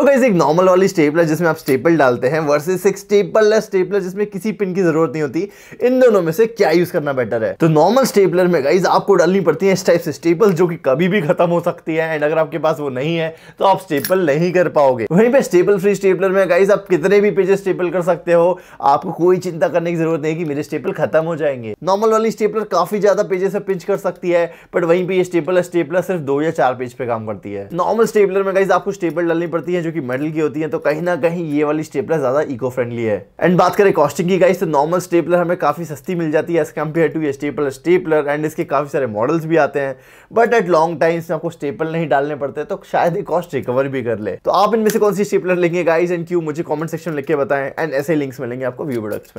तो कैसे एक नॉर्मल वाली स्टेपलर जिसमें आप स्टेपल डालते हैं वर्सेस एक स्टेपल स्टेपलर जिसमें किसी पिन की जरूरत नहीं होती इन दोनों में से क्या यूज करना बेटर है तो नॉर्मल स्टेपलर में गाइज आपको डालनी पड़ती है इस टाइप से स्टेपल जो कि कभी भी खत्म हो सकती है एंड अगर आपके पास वो नहीं है तो आप स्टेपल नहीं कर पाओगे वहीं पर स्टेपल फ्री स्टेपलर में गाइज आप कितने भी पेजेस स्टेपल कर सकते हो आपको कोई चिंता करने की जरूरत नहीं कि मेरे स्टेपल खत्म हो जाएंगे नॉर्मल वाली स्टेपलर काफी ज्यादा पेजेस पे पिंच कर सकती है बट वहीं पर स्टेपलर स्टेपलर सिर्फ दो या चार पेज पे काम करती है नॉर्मल स्टेपलर में गाइज आपको स्टेपल डालनी पड़ती है जो कि मेटल की होती हैं तो कहीं ना कहीं ये वाली स्टेपलर ज़्यादा इको फ्रेंडली है एंड बात करें कॉस्टिंग की गाइस तो नॉर्मल स्टेपलर हमें काफ़ी सस्ती मिल जाती है एज कम्पेयर टू ये स्टेपल स्टेपलर एंड इसके काफ़ी सारे मॉडल्स भी आते हैं बट एट लॉन्ग टाइम इसमें आपको स्टेपल नहीं डालने पड़ते तो शायद ये कॉस्ट रिकवर भी कर ले तो आप इनमें से कौन सी स्टेपलर लेंगे गाइज एंड क्यों मुझे कॉमेंट सेक्शन लिख के बताएं एंड ऐसे लिंक्स मिलेंगे आपको व्यू प्रोडक्ट्स में